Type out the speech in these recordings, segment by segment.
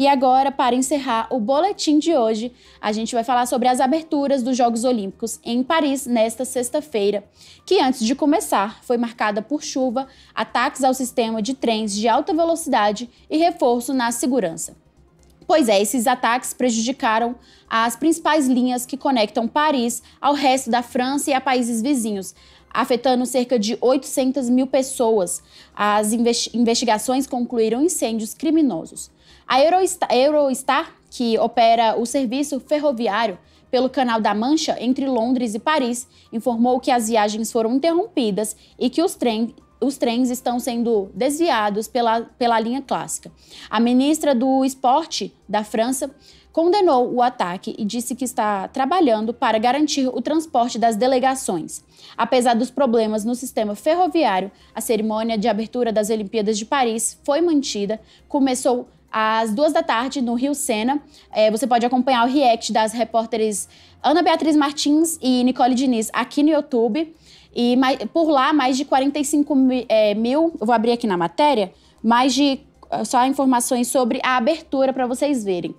E agora, para encerrar o boletim de hoje, a gente vai falar sobre as aberturas dos Jogos Olímpicos em Paris nesta sexta-feira, que antes de começar foi marcada por chuva, ataques ao sistema de trens de alta velocidade e reforço na segurança. Pois é, esses ataques prejudicaram as principais linhas que conectam Paris ao resto da França e a países vizinhos, afetando cerca de 800 mil pessoas. As investigações concluíram incêndios criminosos. A Eurostar, Eurostar, que opera o serviço ferroviário pelo Canal da Mancha entre Londres e Paris, informou que as viagens foram interrompidas e que os trens os trens estão sendo desviados pela, pela linha clássica. A ministra do Esporte da França condenou o ataque e disse que está trabalhando para garantir o transporte das delegações. Apesar dos problemas no sistema ferroviário, a cerimônia de abertura das Olimpíadas de Paris foi mantida, começou às duas da tarde no Rio Sena. É, você pode acompanhar o react das repórteres Ana Beatriz Martins e Nicole Diniz aqui no YouTube. E mais, por lá, mais de 45 mil, é, mil, vou abrir aqui na matéria, mais de ah, só informações sobre a abertura para vocês verem.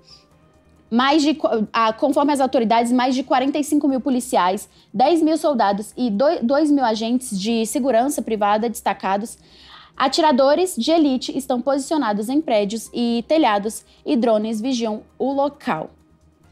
Mais de, ah, conforme as autoridades, mais de 45 mil policiais, 10 mil soldados e 2 mil agentes de segurança privada destacados Atiradores de elite estão posicionados em prédios e telhados e drones vigiam o local.